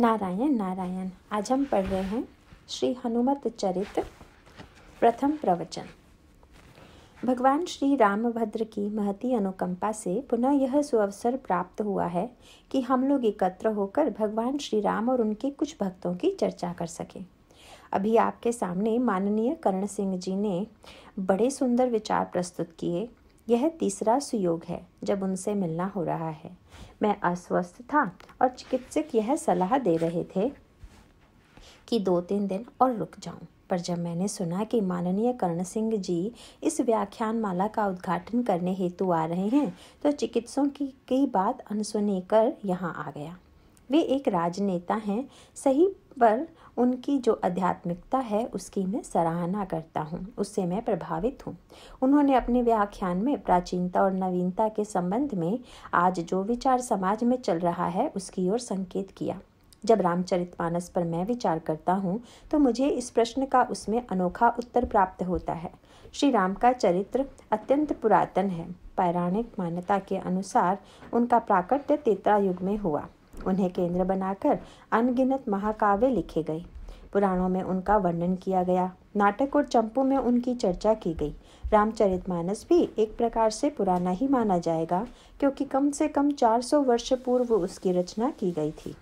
नारायण नारायण आज हम पढ़ रहे हैं श्री हनुमत चरित्र प्रथम प्रवचन भगवान श्री रामभद्र की महती अनुकंपा से पुनः यह सुअवसर प्राप्त हुआ है कि हम लोग एकत्र होकर भगवान श्री राम और उनके कुछ भक्तों की चर्चा कर सकें अभी आपके सामने माननीय करण सिंह जी ने बड़े सुंदर विचार प्रस्तुत किए यह तीसरा सुयोग है जब उनसे मिलना हो रहा है मैं अस्वस्थ था और चिकित्सक यह सलाह दे रहे थे कि दो तीन दिन और रुक जाऊं पर जब मैंने सुना कि माननीय कर्ण सिंह जी इस व्याख्यान माला का उद्घाटन करने हेतु आ रहे हैं तो चिकित्सों की कई बात अनसुनी कर यहाँ आ गया वे एक राजनेता हैं सही पर उनकी जो आध्यात्मिकता है उसकी मैं सराहना करता हूँ उससे मैं प्रभावित हूँ उन्होंने अपने व्याख्यान में प्राचीनता और नवीनता के संबंध में आज जो विचार समाज में चल रहा है उसकी ओर संकेत किया जब रामचरितमानस पर मैं विचार करता हूँ तो मुझे इस प्रश्न का उसमें अनोखा उत्तर प्राप्त होता है श्री राम का चरित्र अत्यंत पुरातन है पौराणिक मान्यता के अनुसार उनका प्राकट्य तेतरा युग में हुआ उन्हें केंद्र बनाकर अनगिनत महाकाव्य लिखे गए पुराणों में उनका वर्णन किया गया नाटक और चंपू में उनकी चर्चा की गई रामचरितमानस भी एक प्रकार से पुराना ही माना जाएगा क्योंकि कम से कम 400 वर्ष पूर्व उसकी रचना की गई थी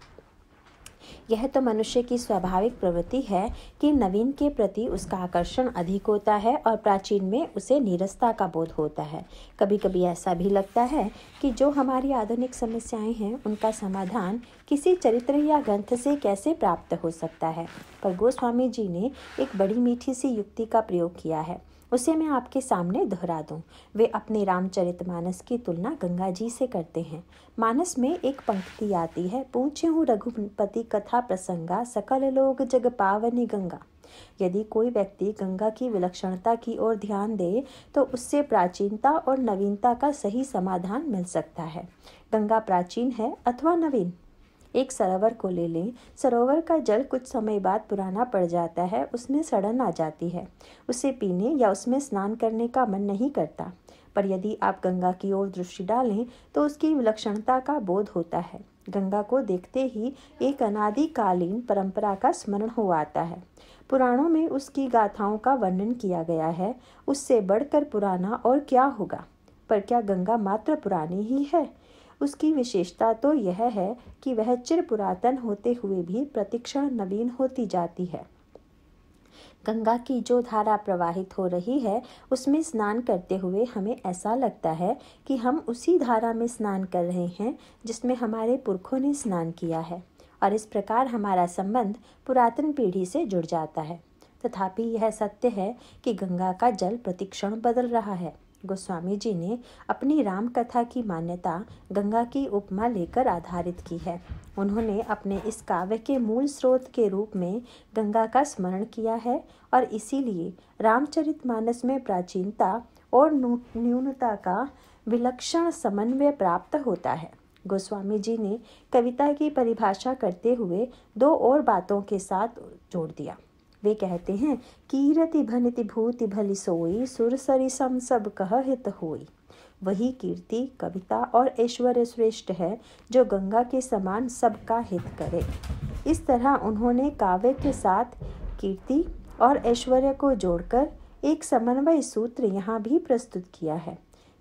यह तो मनुष्य की स्वाभाविक प्रवृत्ति है कि नवीन के प्रति उसका आकर्षण अधिक होता है और प्राचीन में उसे नीरसता का बोध होता है कभी कभी ऐसा भी लगता है कि जो हमारी आधुनिक समस्याएं हैं उनका समाधान किसी चरित्र या ग्रंथ से कैसे प्राप्त हो सकता है पर गोस्वामी जी ने एक बड़ी मीठी सी युक्ति का प्रयोग किया है उसे मैं आपके सामने दोहरा दूं। वे अपने रामचरित मानस की तुलना गंगा जी से करते हैं मानस में एक पंक्ति आती है पूछे हूँ रघुपति कथा प्रसंगा सकल लोग जग पावनी गंगा यदि कोई व्यक्ति गंगा की विलक्षणता की ओर ध्यान दे तो उससे प्राचीनता और नवीनता का सही समाधान मिल सकता है गंगा प्राचीन है अथवा नवीन एक सरोवर को ले लें सरोवर का जल कुछ समय बाद पुराना पड़ जाता है उसमें सड़न आ जाती है उसे पीने या उसमें स्नान करने का मन नहीं करता पर यदि आप गंगा की ओर दृष्टि डालें तो उसकी विलक्षणता का बोध होता है गंगा को देखते ही एक अनादिकालीन परंपरा का स्मरण हो आता है पुराणों में उसकी गाथाओं का वर्णन किया गया है उससे बढ़कर पुराना और क्या होगा पर क्या गंगा मात्र पुरानी ही है उसकी विशेषता तो यह है कि वह चिर पुरातन होते हुए भी प्रतिक्षण नवीन होती जाती है गंगा की जो धारा प्रवाहित हो रही है उसमें स्नान करते हुए हमें ऐसा लगता है कि हम उसी धारा में स्नान कर रहे हैं जिसमें हमारे पुरखों ने स्नान किया है और इस प्रकार हमारा संबंध पुरातन पीढ़ी से जुड़ जाता है तथापि यह सत्य है कि गंगा का जल प्रतिक्षण बदल रहा है गोस्वामी जी ने अपनी राम कथा की मान्यता गंगा की उपमा लेकर आधारित की है उन्होंने अपने इस काव्य के मूल स्रोत के रूप में गंगा का स्मरण किया है और इसीलिए रामचरित मानस में प्राचीनता और न्यूनता का विलक्षण समन्वय प्राप्त होता है गोस्वामी जी ने कविता की परिभाषा करते हुए दो और बातों के साथ जोड़ दिया वे कहते हैं कीरति भनिति भूति भली सोई सुरसरी सम सब कह हित होई वही कीर्ति कविता और ऐश्वर्य श्रेष्ठ है जो गंगा के समान सबका हित करे इस तरह उन्होंने काव्य के साथ कीर्ति और ऐश्वर्य को जोड़कर एक समन्वय सूत्र यहाँ भी प्रस्तुत किया है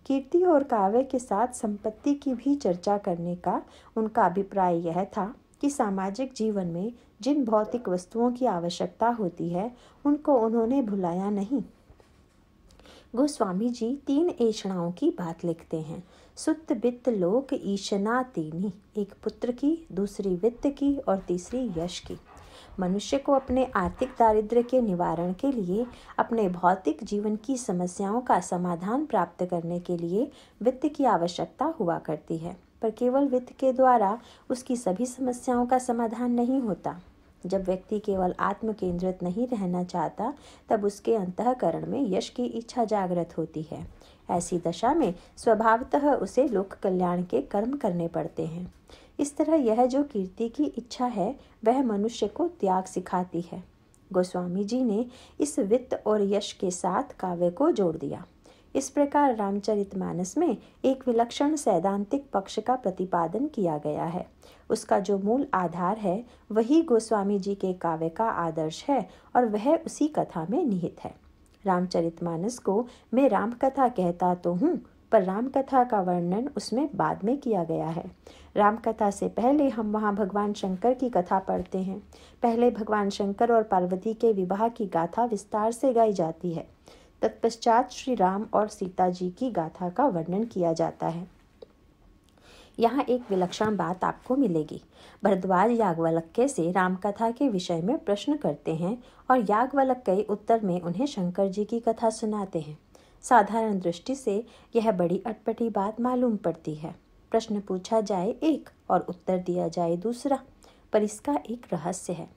कीर्ति और काव्य के साथ संपत्ति की भी चर्चा करने का उनका अभिप्राय यह था कि सामाजिक जीवन में जिन भौतिक वस्तुओं की आवश्यकता होती है उनको उन्होंने भुलाया नहीं गोस्वामी जी तीन ऐषणाओं की बात लिखते हैं सुत वित्त लोक ईशना तीनी एक पुत्र की दूसरी वित्त की और तीसरी यश की मनुष्य को अपने आर्थिक दारिद्र्य के निवारण के लिए अपने भौतिक जीवन की समस्याओं का समाधान प्राप्त करने के लिए वित्त की आवश्यकता हुआ करती है पर केवल वित्त के द्वारा उसकी सभी समस्याओं का समाधान नहीं होता जब व्यक्ति केवल आत्म केंद्रित नहीं रहना चाहता तब उसके अंतकरण में यश की इच्छा जागृत होती है ऐसी दशा में स्वभावतः उसे लोक कल्याण के कर्म करने पड़ते हैं इस तरह यह जो कीर्ति की इच्छा है वह मनुष्य को त्याग सिखाती है गोस्वामी जी ने इस वित्त और यश के साथ काव्य को जोड़ दिया इस प्रकार रामचरितमानस में एक विलक्षण सैद्धांतिक पक्ष का प्रतिपादन किया गया है उसका जो मूल आधार है वही गोस्वामी जी के काव्य का आदर्श है और वह उसी कथा में निहित है रामचरितमानस को मैं रामकथा कहता तो हूँ पर रामकथा का वर्णन उसमें बाद में किया गया है रामकथा से पहले हम वहाँ भगवान शंकर की कथा पढ़ते हैं पहले भगवान शंकर और पार्वती के विवाह की गाथा विस्तार से गाई जाती है तत्पश्चात श्री राम और सीता जी की गाथा का वर्णन किया जाता है यहाँ एक विलक्षण बात आपको मिलेगी भरद्वाज याग्वलक्य से रामकथा के विषय में प्रश्न करते हैं और याग्वलक्य उत्तर में उन्हें शंकर जी की कथा सुनाते हैं साधारण दृष्टि से यह बड़ी अटपटी बात मालूम पड़ती है प्रश्न पूछा जाए एक और उत्तर दिया जाए दूसरा पर इसका एक रहस्य है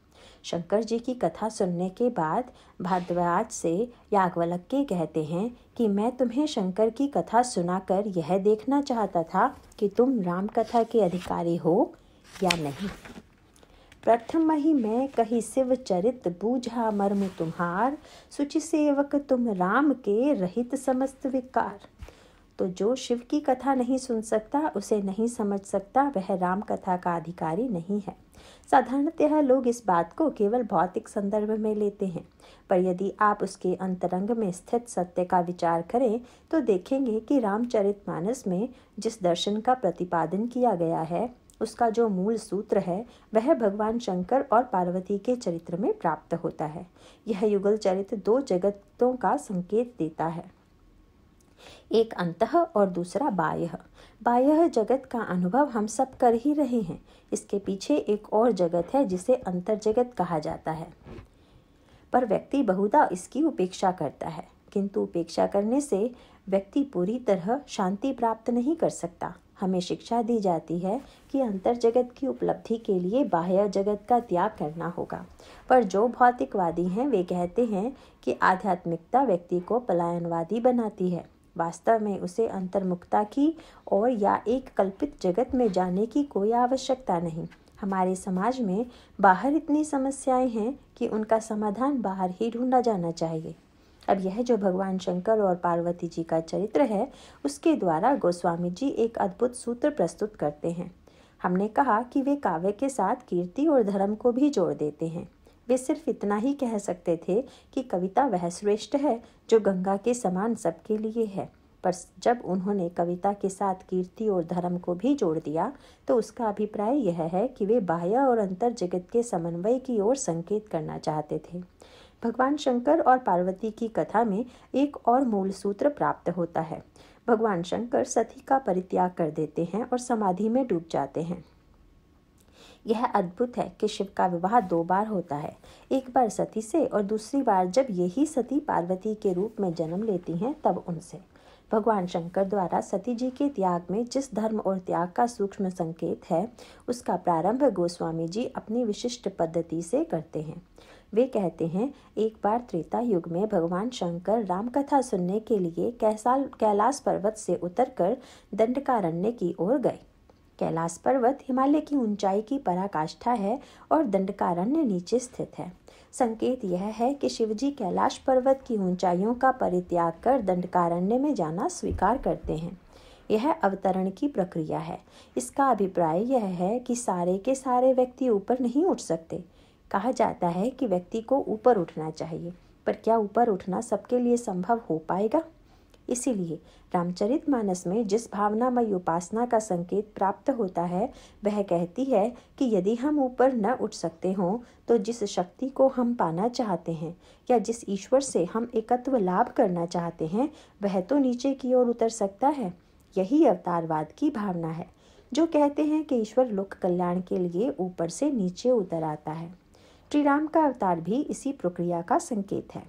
शंकर जी की कथा सुनने के बाद भारद्वाज से के कहते हैं कि मैं तुम्हें शंकर की कथा सुनाकर यह देखना चाहता था कि तुम राम कथा के अधिकारी हो या नहीं प्रथम ही मैं कही शिव चरित बूझा मर्म तुम्हार सुचि सेवक तुम राम के रहित समस्त विकार तो जो शिव की कथा नहीं सुन सकता उसे नहीं समझ सकता वह राम कथा का अधिकारी नहीं है साधारणतः लोग इस बात को केवल भौतिक संदर्भ में लेते हैं पर यदि आप उसके अंतरंग में स्थित सत्य का विचार करें तो देखेंगे कि मानस में जिस दर्शन का प्रतिपादन किया गया है उसका जो मूल सूत्र है वह भगवान शंकर और पार्वती के चरित्र में प्राप्त होता है यह युगल चरित्र दो जगतों का संकेत देता है एक अंत और दूसरा बाह्य बाह्य जगत का अनुभव हम सब कर ही रहे हैं इसके पीछे एक और जगत है जिसे अंतर जगत कहा जाता है पर व्यक्ति बहुधा इसकी उपेक्षा करता है किंतु उपेक्षा करने से व्यक्ति पूरी तरह शांति प्राप्त नहीं कर सकता हमें शिक्षा दी जाती है कि अंतर जगत की उपलब्धि के लिए बाह्य जगत का त्याग करना होगा पर जो भौतिकवादी हैं वे कहते हैं कि आध्यात्मिकता व्यक्ति को पलायनवादी बनाती है वास्तव में उसे अंतर्मुखता की और या एक कल्पित जगत में जाने की कोई आवश्यकता नहीं हमारे समाज में बाहर इतनी समस्याएं हैं कि उनका समाधान बाहर ही ढूंढा जाना चाहिए अब यह जो भगवान शंकर और पार्वती जी का चरित्र है उसके द्वारा गोस्वामी जी एक अद्भुत सूत्र प्रस्तुत करते हैं हमने कहा कि वे काव्य के साथ कीर्ति और धर्म को भी जोड़ देते हैं वे सिर्फ इतना ही कह सकते थे कि कविता वह श्रेष्ठ है जो गंगा के समान सबके लिए है पर जब उन्होंने कविता के साथ कीर्ति और धर्म को भी जोड़ दिया तो उसका अभिप्राय यह है कि वे बाह्य और अंतर जगत के समन्वय की ओर संकेत करना चाहते थे भगवान शंकर और पार्वती की कथा में एक और मूल सूत्र प्राप्त होता है भगवान शंकर सती का परित्याग कर देते हैं और समाधि में डूब जाते हैं यह अद्भुत है कि शिव का विवाह दो बार होता है एक बार सती से और दूसरी बार जब यही सती पार्वती के रूप में जन्म लेती हैं तब उनसे भगवान शंकर द्वारा सती जी के त्याग में जिस धर्म और त्याग का सूक्ष्म संकेत है उसका प्रारंभ गोस्वामी जी अपनी विशिष्ट पद्धति से करते हैं वे कहते हैं एक बार त्रेता युग में भगवान शंकर रामकथा सुनने के लिए कैसाल कैलाश पर्वत से उतरकर दंडकारण्य की ओर गए कैलाश पर्वत हिमालय की ऊंचाई की पराकाष्ठा है और दंडकारण्य नीचे स्थित है संकेत यह है कि शिवजी कैलाश पर्वत की ऊंचाइयों का परित्याग कर दंडकारण्य में जाना स्वीकार करते हैं यह अवतरण की प्रक्रिया है इसका अभिप्राय यह है कि सारे के सारे व्यक्ति ऊपर नहीं उठ सकते कहा जाता है कि व्यक्ति को ऊपर उठना चाहिए पर क्या ऊपर उठना सबके लिए संभव हो पाएगा इसीलिए रामचरित मानस में जिस भावनामय उपासना का संकेत प्राप्त होता है वह कहती है कि यदि हम ऊपर न उठ सकते हों तो जिस शक्ति को हम पाना चाहते हैं या जिस ईश्वर से हम एकत्व लाभ करना चाहते हैं वह तो नीचे की ओर उतर सकता है यही अवतारवाद की भावना है जो कहते हैं कि ईश्वर लोक कल्याण के लिए ऊपर से नीचे उतर आता है श्रीराम का अवतार भी इसी प्रक्रिया का संकेत है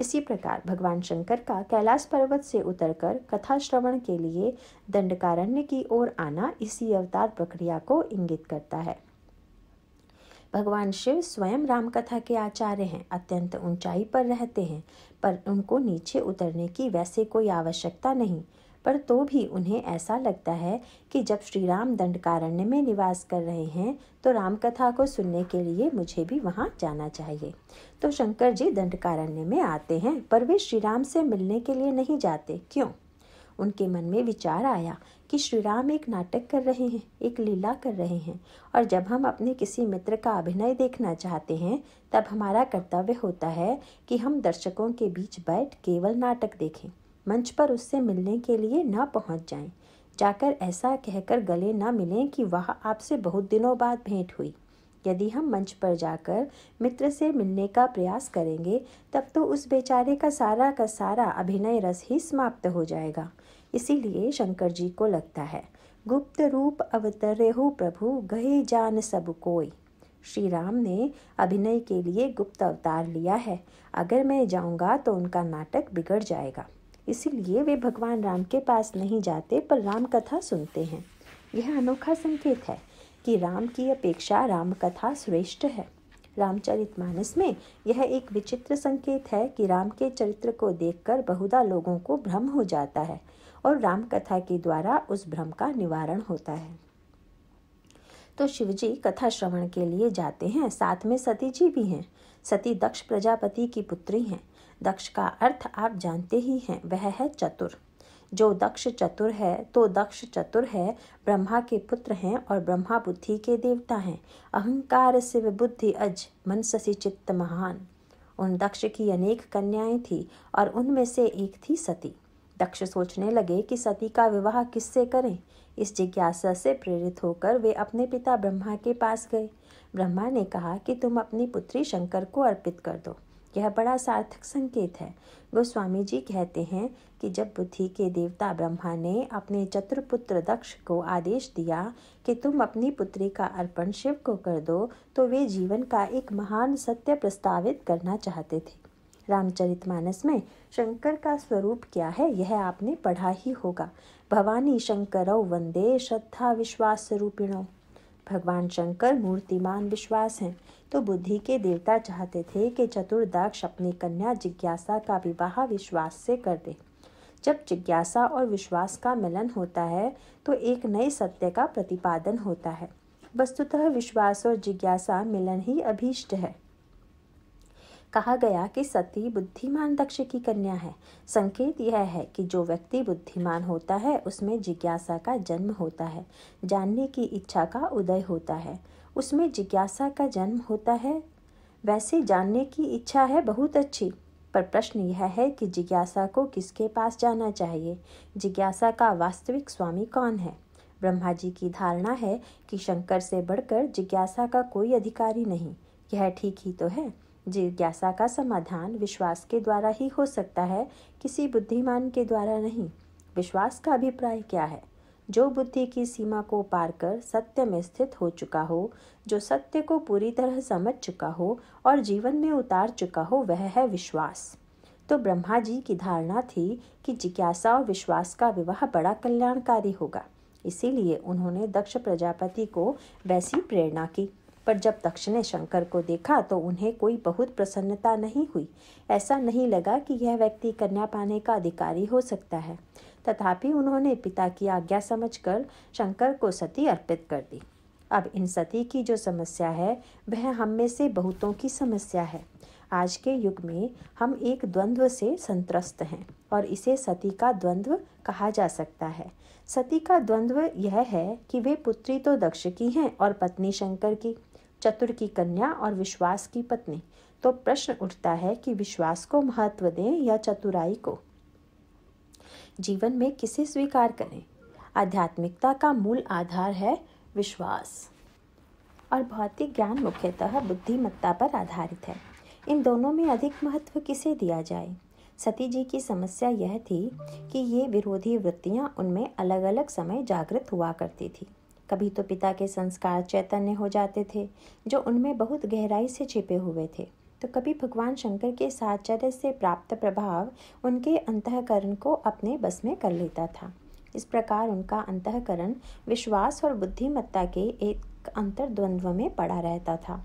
इसी प्रकार भगवान शंकर का कैलाश पर्वत से उतरकर कथा श्रवण के लिए दंडकारण्य की ओर आना इसी अवतार प्रक्रिया को इंगित करता है भगवान शिव स्वयं रामकथा के आचार्य हैं अत्यंत ऊंचाई पर रहते हैं पर उनको नीचे उतरने की वैसे कोई आवश्यकता नहीं पर तो भी उन्हें ऐसा लगता है कि जब श्री राम दंडकारण्य में निवास कर रहे हैं तो रामकथा को सुनने के लिए मुझे भी वहाँ जाना चाहिए तो शंकर जी दंडकारण्य में आते हैं पर वे श्री राम से मिलने के लिए नहीं जाते क्यों उनके मन में विचार आया कि श्री राम एक नाटक कर रहे हैं एक लीला कर रहे हैं और जब हम अपने किसी मित्र का अभिनय देखना चाहते हैं तब हमारा कर्तव्य होता है कि हम दर्शकों के बीच बैठ केवल नाटक देखें मंच पर उससे मिलने के लिए ना पहुंच जाएं। जाकर ऐसा कहकर गले ना मिलें कि वह आपसे बहुत दिनों बाद भेंट हुई यदि हम मंच पर जाकर मित्र से मिलने का प्रयास करेंगे तब तो उस बेचारे का सारा का सारा अभिनय रस ही समाप्त हो जाएगा इसीलिए शंकर जी को लगता है गुप्त रूप अवतरे हो प्रभु गहे जान सब कोई श्री राम ने अभिनय के लिए गुप्त अवतार लिया है अगर मैं जाऊंगा तो उनका नाटक बिगड़ जाएगा इसीलिए वे भगवान राम के पास नहीं जाते पर राम कथा सुनते हैं यह अनोखा संकेत है कि राम की अपेक्षा राम कथा श्रेष्ठ है रामचरित मानस में यह एक विचित्र संकेत है कि राम के चरित्र को देखकर बहुधा लोगों को भ्रम हो जाता है और राम कथा के द्वारा उस भ्रम का निवारण होता है तो शिवजी कथा श्रवण के लिए जाते हैं साथ में सती जी भी हैं सती दक्ष प्रजापति की पुत्री हैं दक्ष का अर्थ आप जानते ही हैं वह है चतुर जो दक्ष चतुर है तो दक्ष चतुर है ब्रह्मा के पुत्र हैं और ब्रह्मा बुद्धि के देवता हैं अहंकार शिव बुद्धि अज मनससी चित्त महान उन दक्ष की अनेक कन्याएं थी और उनमें से एक थी सती दक्ष सोचने लगे कि सती का विवाह किससे करें इस जिज्ञासा से प्रेरित होकर वे अपने पिता ब्रह्मा के पास गए ब्रह्मा ने कहा कि तुम अपनी पुत्री शंकर को अर्पित कर दो यह बड़ा सार्थक संकेत है गोस्वामी जी कहते हैं कि जब बुद्धि के देवता ब्रह्मा ने अपने चतुर्पुत्र दक्ष को आदेश दिया कि तुम अपनी पुत्री का अर्पण शिव को कर दो तो वे जीवन का एक महान सत्य प्रस्तावित करना चाहते थे रामचरितमानस में शंकर का स्वरूप क्या है यह आपने पढ़ा ही होगा भवानी शंकरौ वंदे श्रद्धा विश्वास रूपिणों भगवान शंकर मूर्तिमान विश्वास हैं तो बुद्धि के देवता चाहते थे कि चतुर्दाक्ष अपनी कन्या जिज्ञासा का विवाह विश्वास से कर दे जब जिज्ञासा और विश्वास का मिलन होता है तो एक नए सत्य का प्रतिपादन होता है वस्तुतः विश्वास और जिज्ञासा मिलन ही अभीष्ट है कहा गया कि सती बुद्धिमान दक्ष की कन्या है संकेत यह है कि जो व्यक्ति बुद्धिमान होता है उसमें जिज्ञासा का जन्म होता है जानने की इच्छा का उदय होता है उसमें जिज्ञासा का जन्म होता है वैसे जानने की इच्छा है बहुत अच्छी पर प्रश्न यह है कि जिज्ञासा को किसके पास जाना चाहिए जिज्ञासा का वास्तविक स्वामी कौन है ब्रह्मा जी की धारणा है कि शंकर से बढ़कर जिज्ञासा का कोई अधिकारी नहीं यह ठीक ही तो है जिज्ञासा का समाधान विश्वास के द्वारा ही हो सकता है किसी बुद्धिमान के द्वारा नहीं विश्वास का अभिप्राय क्या है जो बुद्धि की सीमा को पार कर सत्य में स्थित हो चुका हो जो सत्य को पूरी तरह समझ चुका हो और जीवन में उतार चुका हो वह है विश्वास तो ब्रह्मा जी की धारणा थी कि जिज्ञासा और विश्वास का विवाह बड़ा कल्याणकारी होगा इसीलिए उन्होंने दक्ष प्रजापति को वैसी प्रेरणा की पर जब तक्ष ने शंकर को देखा तो उन्हें कोई बहुत प्रसन्नता नहीं हुई ऐसा नहीं लगा कि यह व्यक्ति कन्या पाने का अधिकारी हो सकता है तथापि उन्होंने पिता की आज्ञा समझकर शंकर को सती अर्पित कर दी अब इन सती की जो समस्या है वह हम में से बहुतों की समस्या है आज के युग में हम एक द्वंद्व से संतरस्त हैं और इसे सती का द्वंद्व कहा जा सकता है सती का द्वंद्व यह है कि वे पुत्री तो दक्ष की हैं और पत्नी शंकर की चतुर की कन्या और विश्वास की पत्नी तो प्रश्न उठता है कि विश्वास को महत्व दें या चतुराई को जीवन में किसे स्वीकार करें आध्यात्मिकता का मूल आधार है विश्वास और भौतिक ज्ञान मुख्यतः बुद्धिमत्ता पर आधारित है इन दोनों में अधिक महत्व किसे दिया जाए सती जी की समस्या यह थी कि ये विरोधी वृत्तियाँ उनमें अलग अलग समय जागृत हुआ करती थी कभी तो पिता के संस्कार चैतन्य हो जाते थे जो उनमें बहुत गहराई से छिपे हुए थे तो कभी भगवान शंकर के साचर्य से प्राप्त प्रभाव उनके अंतकरण को अपने बस में कर लेता था इस प्रकार उनका अंतकरण विश्वास और बुद्धिमत्ता के एक अंतर्द्वंद्व में पड़ा रहता था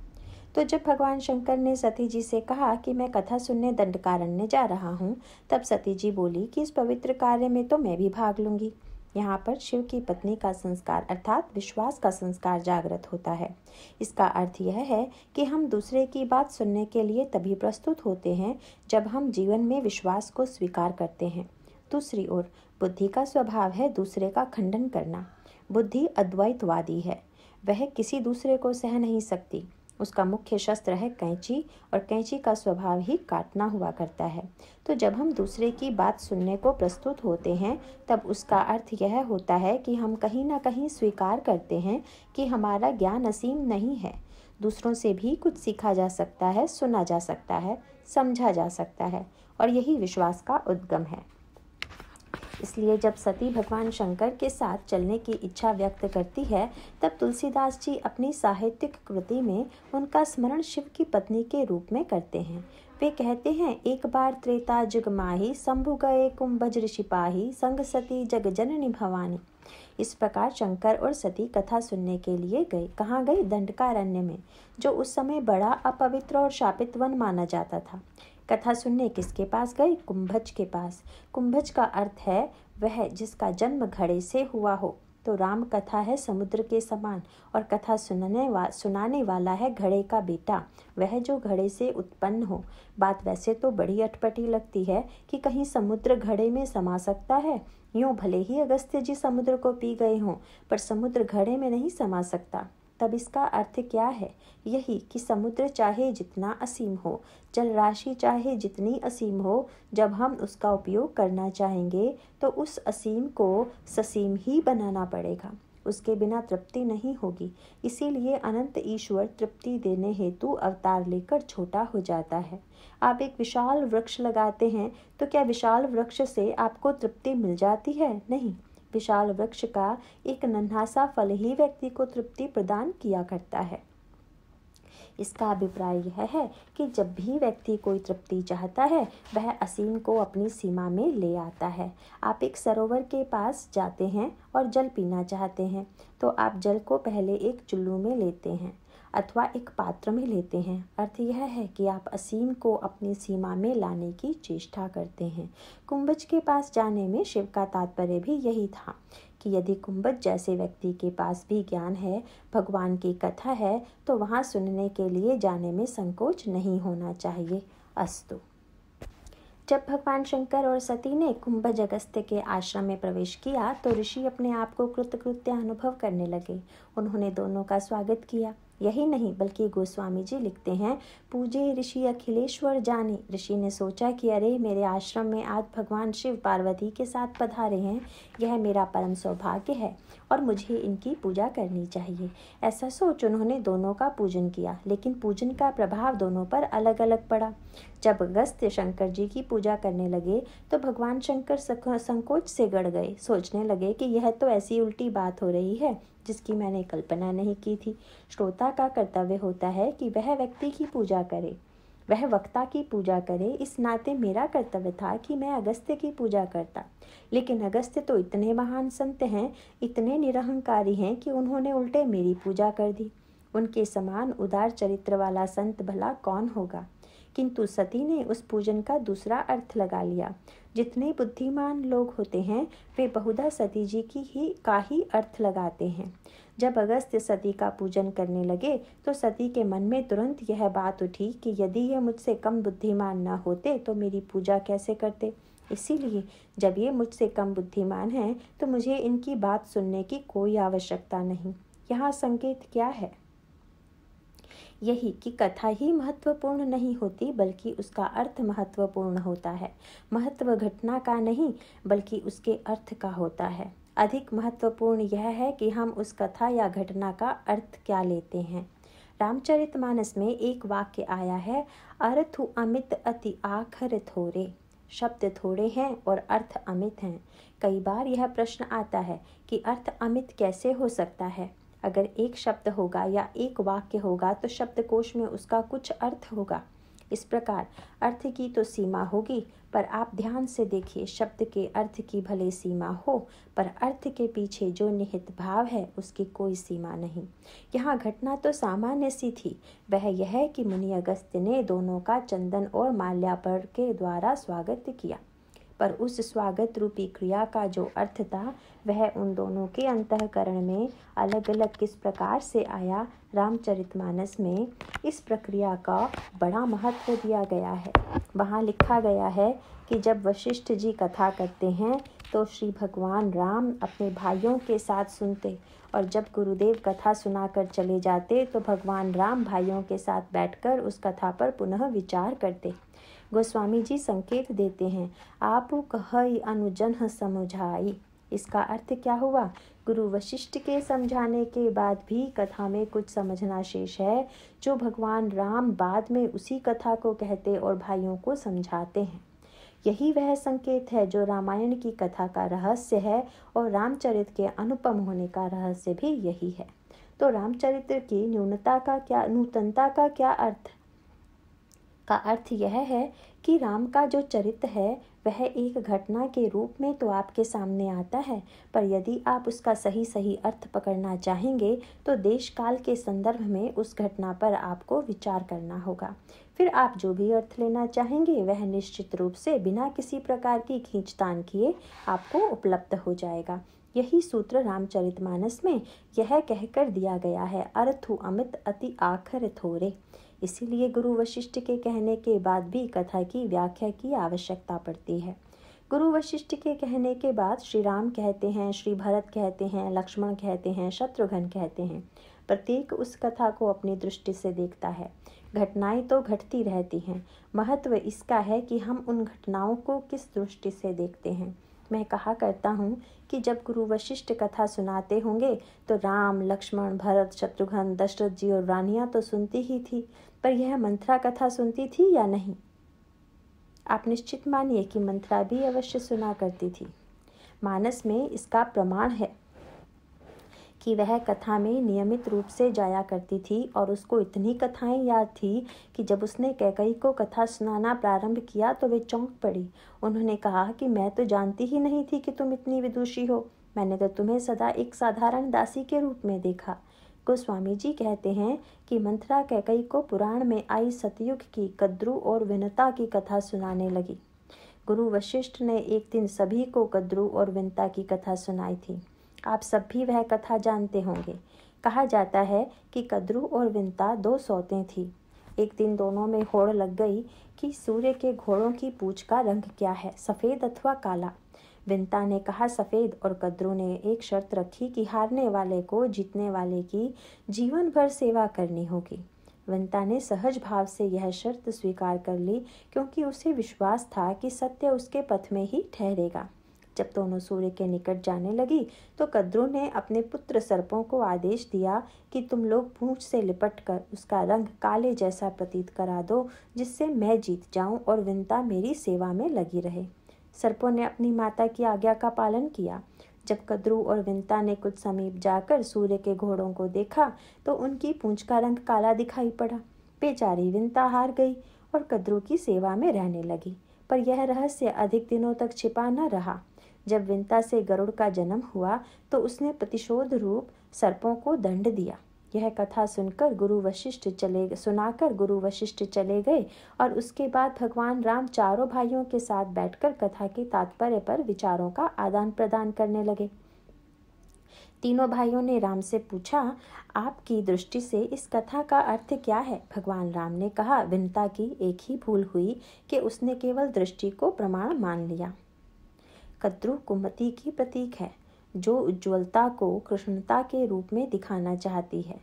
तो जब भगवान शंकर ने सती जी से कहा कि मैं कथा सुनने दंडकारण्य जा रहा हूँ तब सती जी बोली कि इस पवित्र कार्य में तो मैं भी भाग लूँगी यहाँ पर शिव की पत्नी का संस्कार अर्थात विश्वास का संस्कार जागृत होता है इसका अर्थ यह है कि हम दूसरे की बात सुनने के लिए तभी प्रस्तुत होते हैं जब हम जीवन में विश्वास को स्वीकार करते हैं दूसरी ओर बुद्धि का स्वभाव है दूसरे का खंडन करना बुद्धि अद्वैतवादी है वह किसी दूसरे को सह नहीं सकती उसका मुख्य शस्त्र है कैंची और कैंची का स्वभाव ही काटना हुआ करता है तो जब हम दूसरे की बात सुनने को प्रस्तुत होते हैं तब उसका अर्थ यह होता है कि हम कहीं ना कहीं स्वीकार करते हैं कि हमारा ज्ञान असीम नहीं है दूसरों से भी कुछ सीखा जा सकता है सुना जा सकता है समझा जा सकता है और यही विश्वास का उद्गम है इसलिए जब सती भगवान शंकर के साथ चलने की इच्छा व्यक्त करती है तब तुलसीदास जी अपनी साहित्यिक कृति में उनका स्मरण शिव की पत्नी के रूप में करते हैं वे कहते हैं एक बार त्रेता जुगमाही शंभु गए कुंभज ऋषिपाही संग सती जग जननी भवानी इस प्रकार शंकर और सती कथा सुनने के लिए गए कहाँ गए दंडकारण्य में जो उस समय बड़ा अपवित्र और शापित वन माना जाता था कथा सुनने किसके पास गए कुंभज के पास कुंभज का अर्थ है वह जिसका जन्म घड़े से हुआ हो तो राम कथा है समुद्र के समान और कथा सुनने वा सुनाने वाला है घड़े का बेटा वह जो घड़े से उत्पन्न हो बात वैसे तो बड़ी अटपटी लगती है कि कहीं समुद्र घड़े में समा सकता है यूँ भले ही अगस्त्य जी समुद्र को पी गए हों पर समुद्र घड़े में नहीं समा सकता तब इसका अर्थ क्या है यही कि समुद्र चाहे जितना असीम हो जल राशि चाहे जितनी असीम हो जब हम उसका उपयोग करना चाहेंगे तो उस असीम को ससीम ही बनाना पड़ेगा उसके बिना तृप्ति नहीं होगी इसीलिए अनंत ईश्वर तृप्ति देने हेतु अवतार लेकर छोटा हो जाता है आप एक विशाल वृक्ष लगाते हैं तो क्या विशाल वृक्ष से आपको तृप्ति मिल जाती है नहीं विशाल वृक्ष का एक नन्हा सा फल ही व्यक्ति को तृप्ति प्रदान किया करता है इसका अभिप्राय यह है कि जब भी व्यक्ति कोई तृप्ति चाहता है वह असीम को अपनी सीमा में ले आता है आप एक सरोवर के पास जाते हैं और जल पीना चाहते हैं तो आप जल को पहले एक चुल्लू में लेते हैं अथवा एक पात्र में लेते हैं अर्थ यह है कि आप असीम को अपनी सीमा में लाने की चेष्टा करते हैं कुंभज के पास जाने में शिव का तात्पर्य भी यही था कि यदि कुंभज जैसे व्यक्ति के पास भी ज्ञान है भगवान की कथा है तो वहाँ सुनने के लिए जाने में संकोच नहीं होना चाहिए अस्तु जब भगवान शंकर और सती ने कुंभज अगस्त्य के आश्रम में प्रवेश किया तो ऋषि अपने आप को कृतकृत्य अनुभव करने लगे उन्होंने दोनों का स्वागत किया यही नहीं बल्कि गोस्वामी जी लिखते हैं पूजे ऋषि अखिलेश्वर जाने ऋषि ने सोचा कि अरे मेरे आश्रम में आज भगवान शिव पार्वती के साथ पधारे हैं यह मेरा परम सौभाग्य है और मुझे इनकी पूजा करनी चाहिए ऐसा सोच उन्होंने दोनों का पूजन किया लेकिन पूजन का प्रभाव दोनों पर अलग अलग पड़ा जब अगस्त शंकर जी की पूजा करने लगे तो भगवान शंकर संकोच से गड़ गए सोचने लगे कि यह तो ऐसी उल्टी बात हो रही है जिसकी मैंने कल्पना नहीं की थी श्रोता का कर्तव्य होता है कि वह व्यक्ति की पूजा करे वह वक्ता की पूजा करे इस नाते मेरा कर्तव्य था कि मैं अगस्त्य की पूजा करता लेकिन अगस्त्य तो इतने महान संत हैं इतने निरहंकारी हैं कि उन्होंने उल्टे मेरी पूजा कर दी उनके समान उदार चरित्र वाला संत भला कौन होगा किंतु सती ने उस पूजन का दूसरा अर्थ लगा लिया जितने बुद्धिमान लोग होते हैं वे बहुधा सती जी की ही का ही अर्थ लगाते हैं जब अगस्त्य सती का पूजन करने लगे तो सती के मन में तुरंत यह बात उठी कि यदि यह मुझसे कम बुद्धिमान न होते तो मेरी पूजा कैसे करते इसीलिए जब ये मुझसे कम बुद्धिमान हैं तो मुझे इनकी बात सुनने की कोई आवश्यकता नहीं यहाँ संकेत क्या है यही कि कथा ही महत्वपूर्ण नहीं होती बल्कि उसका अर्थ महत्वपूर्ण होता है महत्व घटना का नहीं बल्कि उसके अर्थ का होता है अधिक महत्वपूर्ण यह है कि हम उस कथा या घटना का अर्थ क्या लेते हैं रामचरितमानस में एक वाक्य आया है अर्थ अमित अति आखर थोरे शब्द थोड़े हैं और अर्थ अमित हैं कई बार यह प्रश्न आता है कि अर्थ अमित कैसे हो सकता है अगर एक शब्द होगा या एक वाक्य होगा तो शब्दकोश में उसका कुछ अर्थ होगा इस प्रकार अर्थ की तो सीमा होगी पर आप ध्यान से देखिए शब्द के अर्थ की भले सीमा हो पर अर्थ के पीछे जो निहित भाव है उसकी कोई सीमा नहीं यहाँ घटना तो सामान्य सी थी वह यह कि मुनि अगस्त ने दोनों का चंदन और माल्यापर के द्वारा स्वागत किया पर उस स्वागत रूपी क्रिया का जो अर्थ था वह उन दोनों के अंतकरण में अलग अलग किस प्रकार से आया रामचरितमानस में इस प्रक्रिया का बड़ा महत्व दिया गया है वहाँ लिखा गया है कि जब वशिष्ठ जी कथा करते हैं तो श्री भगवान राम अपने भाइयों के साथ सुनते और जब गुरुदेव कथा सुनाकर चले जाते तो भगवान राम भाइयों के साथ बैठकर उस कथा पर पुनः विचार करते गोस्वामी जी संकेत देते हैं आप कह अनुजन समझाई इसका अर्थ क्या हुआ गुरु वशिष्ठ के समझाने के बाद भी कथा में कुछ समझना शेष है जो भगवान राम बाद में उसी कथा को कहते और भाइयों को समझाते हैं यही वह संकेत है जो रामायण की कथा का रहस्य है और रामचरित के अनुपम होने का रहस्य भी यही है तो रामचरित्र की न्यूनता का क्या नूतनता का क्या अर्थ का अर्थ यह है कि राम का जो चरित्र है वह एक घटना के रूप में तो आपके सामने आता है पर यदि आप उसका सही सही अर्थ पकड़ना चाहेंगे तो देश काल के संदर्भ में उस घटना पर आपको विचार करना होगा फिर आप जो भी अर्थ लेना चाहेंगे वह निश्चित रूप से बिना किसी प्रकार की खींचतान किए आपको उपलब्ध हो जाएगा यही सूत्र रामचरितमानस में यह कहकर दिया गया है अर्थु अमित अति आखर थोरे इसीलिए गुरु वशिष्ठ के कहने के बाद भी कथा की व्याख्या की आवश्यकता पड़ती है गुरु वशिष्ठ के कहने के बाद श्री राम कहते हैं श्री भरत कहते हैं लक्ष्मण कहते हैं शत्रुघ्न कहते हैं प्रत्येक उस कथा को अपनी दृष्टि से देखता है घटनाएं तो घटती रहती हैं महत्व इसका है कि हम उन घटनाओं को किस दृष्टि से देखते हैं मैं कहा करता हूँ कि जब गुरु वशिष्ठ कथा सुनाते होंगे तो राम लक्ष्मण भरत शत्रुघ्न दशरथ जी और रानियाँ तो सुनती ही थी पर यह मंथरा कथा सुनती थी या नहीं आप निश्चित मानिए कि मंथरा भी अवश्य सुना करती थी मानस में इसका प्रमाण है कि वह कथा में नियमित रूप से जाया करती थी और उसको इतनी कथाएं याद थी कि जब उसने कैकई को कथा सुनाना प्रारंभ किया तो वे चौंक पड़ी उन्होंने कहा कि मैं तो जानती ही नहीं थी कि तुम इतनी विदुषी हो मैंने तो तुम्हें सदा एक साधारण दासी के रूप में देखा गोस्वामी जी कहते हैं कि मंथरा कैकई को पुराण में आई सतयुग की कद्रु और विनता की कथा सुनाने लगी गुरु वशिष्ठ ने एक दिन सभी को कद्रु और विनता की कथा सुनाई थी आप सब भी वह कथा जानते होंगे कहा जाता है कि कद्रु और विनता दो सौतें थी एक दिन दोनों में होड़ लग गई कि सूर्य के घोड़ों की पूछ का रंग क्या है सफ़ेद अथवा काला बिन्ता ने कहा सफ़ेद और कद्रू ने एक शर्त रखी कि हारने वाले को जीतने वाले की जीवन भर सेवा करनी होगी विंता ने सहज भाव से यह शर्त स्वीकार कर ली क्योंकि उसे विश्वास था कि सत्य उसके पथ में ही ठहरेगा जब दोनों सूर्य के निकट जाने लगी तो कद्रू ने अपने पुत्र सर्पों को आदेश दिया कि तुम लोग पूछ से लिपट कर उसका रंग काले जैसा प्रतीत करा दो जिससे मैं जीत जाऊं और विंता मेरी सेवा में लगी रहे सर्पों ने अपनी माता की आज्ञा का पालन किया जब कद्रू और विंता ने कुछ समीप जाकर सूर्य के घोड़ों को देखा तो उनकी पूंछ का रंग काला दिखाई पड़ा बेचारी विंता हार गई और कद्रू की सेवा में रहने लगी पर यह रहस्य अधिक दिनों तक छिपा न रहा जब विंता से गरुड़ का जन्म हुआ तो उसने प्रतिशोध रूप सर्पों को दंड दिया यह कथा सुनकर गुरु वशिष्ठ चले सुनाकर गुरु वशिष्ठ चले गए और उसके बाद भगवान राम चारों भाइयों के साथ बैठकर कथा के तात्पर्य पर विचारों का आदान प्रदान करने लगे तीनों भाइयों ने राम से पूछा आपकी दृष्टि से इस कथा का अर्थ क्या है भगवान राम ने कहा विनता की एक ही भूल हुई कि उसने केवल दृष्टि को प्रमाण मान लिया कद्रु कुमति की प्रतीक है जो उज्ज्वलता को कृष्णता के रूप में दिखाना चाहती है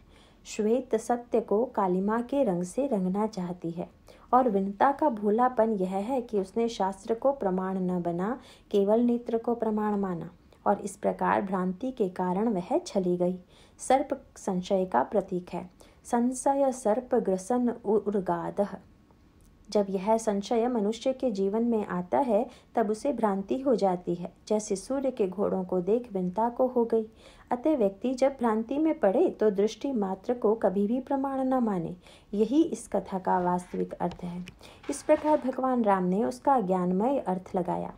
श्वेत सत्य को कालिमा के रंग से रंगना चाहती है और विनता का भोलापन यह है कि उसने शास्त्र को प्रमाण न बना केवल नेत्र को प्रमाण माना और इस प्रकार भ्रांति के कारण वह छली गई सर्प संशय का प्रतीक है संशय सर्प ग्रसन उर्गा जब यह संशय मनुष्य के जीवन में आता है तब उसे भ्रांति हो जाती है जैसे सूर्य के घोड़ों को देख विनता को हो गई अतः व्यक्ति जब भ्रांति में पड़े तो दृष्टि मात्र को कभी भी प्रमाण न माने यही इस कथा का वास्तविक अर्थ है इस प्रकार भगवान राम ने उसका ज्ञानमय अर्थ लगाया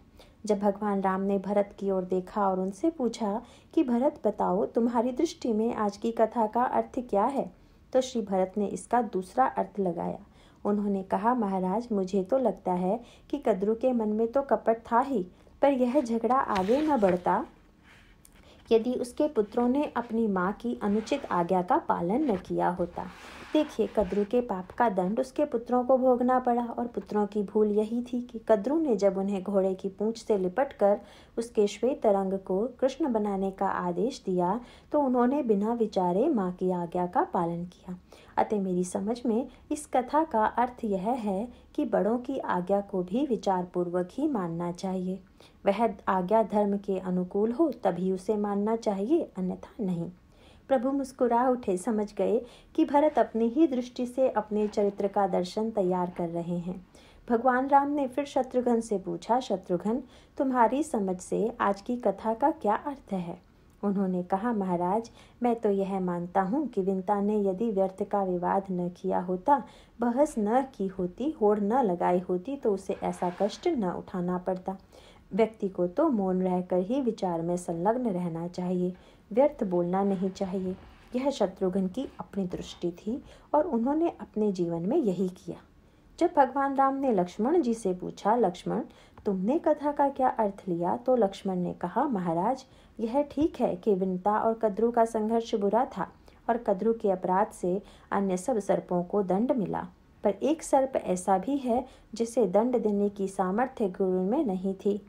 जब भगवान राम ने भरत की ओर देखा और उनसे पूछा कि भरत बताओ तुम्हारी दृष्टि में आज की कथा का अर्थ क्या है तो श्री भरत ने इसका दूसरा अर्थ लगाया उन्होंने कहा महाराज मुझे तो लगता है कि कदरू के मन में तो कपट था ही पर यह झगड़ा आगे न बढ़ता यदि उसके पुत्रों ने अपनी माँ की अनुचित आज्ञा का पालन न किया होता देखिए कद्रू के पाप का दंड उसके पुत्रों को भोगना पड़ा और पुत्रों की भूल यही थी कि कद्रू ने जब उन्हें घोड़े की पूंछ से लिपटकर उसके श्वेत रंग को कृष्ण बनाने का आदेश दिया तो उन्होंने बिना विचारे माँ की आज्ञा का पालन किया अतः मेरी समझ में इस कथा का अर्थ यह है कि बड़ों की आज्ञा को भी विचारपूर्वक ही मानना चाहिए वह आज्ञा धर्म के अनुकूल हो तभी उसे मानना चाहिए अन्यथा नहीं प्रभु मुस्कुरा उठे समझ गए कि भरत अपनी ही दृष्टि से अपने चरित्र का दर्शन तैयार कर रहे हैं भगवान राम ने फिर शत्रुघ्न से पूछा शत्रुघ्न तुम्हारी समझ से आज की कथा का क्या अर्थ है उन्होंने कहा महाराज मैं तो यह मानता हूँ कि विंता ने यदि व्यर्थ का विवाद न किया होता बहस न की होती होड़ न लगाई होती तो उसे ऐसा कष्ट न उठाना पड़ता व्यक्ति को तो मौन रहकर ही विचार में संलग्न रहना चाहिए व्यर्थ बोलना नहीं चाहिए यह शत्रुघ्न की अपनी दृष्टि थी और उन्होंने अपने जीवन में यही किया जब भगवान राम ने लक्ष्मण जी से पूछा लक्ष्मण तुमने कथा का क्या अर्थ लिया तो लक्ष्मण ने कहा महाराज यह ठीक है कि विनता और कद्रू का संघर्ष बुरा था और कद्रू के अपराध से अन्य सब सर्पों को दंड मिला पर एक सर्प ऐसा भी है जिसे दंड देने की सामर्थ्य गुरु में नहीं थी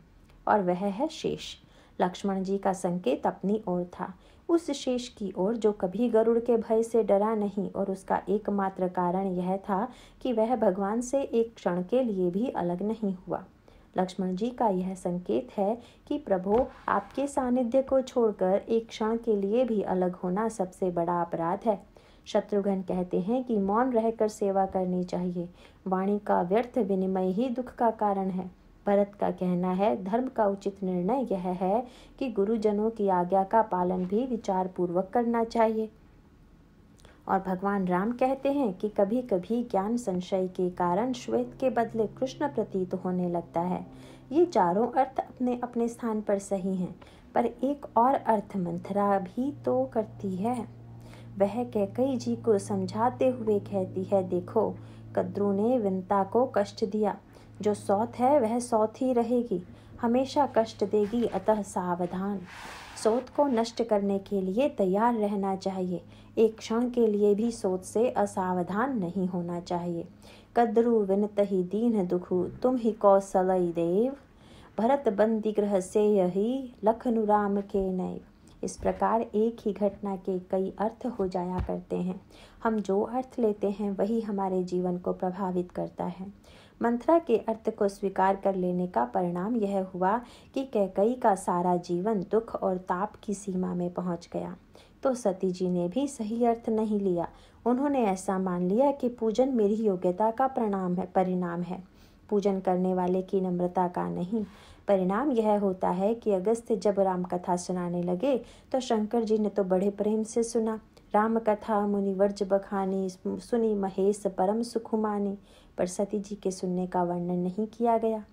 और वह है शेष लक्ष्मण जी का संकेत अपनी ओर था उस शेष की ओर जो कभी गरुड़ के भय से डरा नहीं और उसका एकमात्र कारण यह था कि वह भगवान से एक क्षण के लिए भी अलग नहीं हुआ लक्ष्मण जी का यह संकेत है कि प्रभो आपके सानिध्य को छोड़कर एक क्षण के लिए भी अलग होना सबसे बड़ा अपराध है शत्रुघ्न कहते हैं कि मौन रहकर सेवा करनी चाहिए वाणी का व्यर्थ विनिमय ही दुख का कारण है भरत का कहना है धर्म का उचित निर्णय यह है कि गुरुजनों की आज्ञा का पालन भी विचार पूर्वक करना चाहिए और भगवान राम कहते हैं कि कभी कभी ज्ञान संशय के कारण श्वेत के बदले कृष्ण प्रतीत होने लगता है ये चारों अर्थ अपने अपने स्थान पर सही हैं पर एक और अर्थ मंथरा भी तो करती है वह कैकई जी को समझाते हुए कहती है देखो कद्रू ने विनता को कष्ट दिया जो सौत है वह सौत ही रहेगी हमेशा कष्ट देगी अतः सावधान सोत को नष्ट करने के लिए तैयार रहना चाहिए एक क्षण के लिए भी सोत से असावधान नहीं होना चाहिए कद्रु विनत ही दीन दुखु तुम ही कौशलई देव भरत बंदी ग्रह से यही लखनु राम के नैव इस प्रकार एक ही घटना के कई अर्थ हो जाया करते हैं हम जो अर्थ लेते हैं वही हमारे जीवन को प्रभावित करता है मंत्रा के अर्थ को स्वीकार कर लेने का परिणाम यह हुआ कि कैकई का सारा जीवन दुख और ताप की सीमा में पहुंच गया तो सती जी ने भी सही अर्थ नहीं लिया उन्होंने ऐसा मान लिया कि पूजन मेरी योग्यता का प्रणाम है परिणाम है पूजन करने वाले की नम्रता का नहीं परिणाम यह होता है कि अगस्त जब राम कथा सुनाने लगे तो शंकर जी ने तो बड़े प्रेम से सुना राम कथा मुनिवर्ज बखानी सुनी महेश परम सुखुमानी पर सती जी के सुनने का वर्णन नहीं किया गया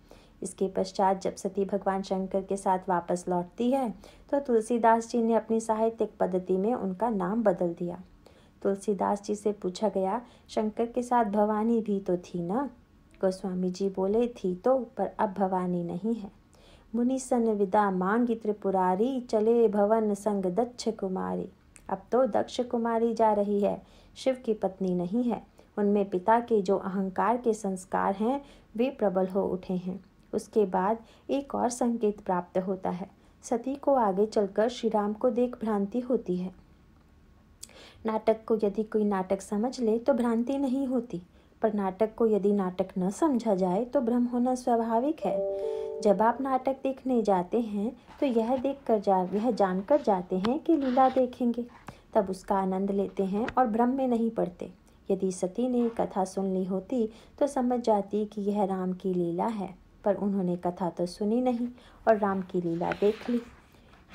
इसके पश्चात जब सती भगवान शंकर के साथ वापस लौटती है तो तुलसीदास जी ने अपनी साहित्यिक पद्धति में उनका नाम बदल दिया तुलसीदास जी से पूछा गया शंकर के साथ भवानी भी तो थी ना गोस्वामी जी बोले थी तो पर अब भवानी नहीं है मुनि सन विदा मांगी त्रिपुरारी चले भवन संग दक्ष कुमारी अब तो दक्ष कुमारी जा रही है शिव की पत्नी नहीं है उनमें पिता के जो अहंकार के संस्कार हैं वे प्रबल हो उठे हैं उसके बाद एक और संकेत प्राप्त होता है सती को आगे चलकर श्री राम को देख भ्रांति होती है नाटक को यदि कोई नाटक समझ ले तो भ्रांति नहीं होती पर नाटक को यदि नाटक न समझा जाए तो भ्रम होना स्वाभाविक है जब आप नाटक देखने जाते हैं तो यह देख कर जा यह जानकर जाते हैं कि लीला देखेंगे तब उसका आनंद लेते हैं और भ्रम में नहीं पड़ते यदि सती ने कथा सुन ली होती तो समझ जाती कि यह राम की लीला है पर उन्होंने कथा तो सुनी नहीं और राम की लीला देख ली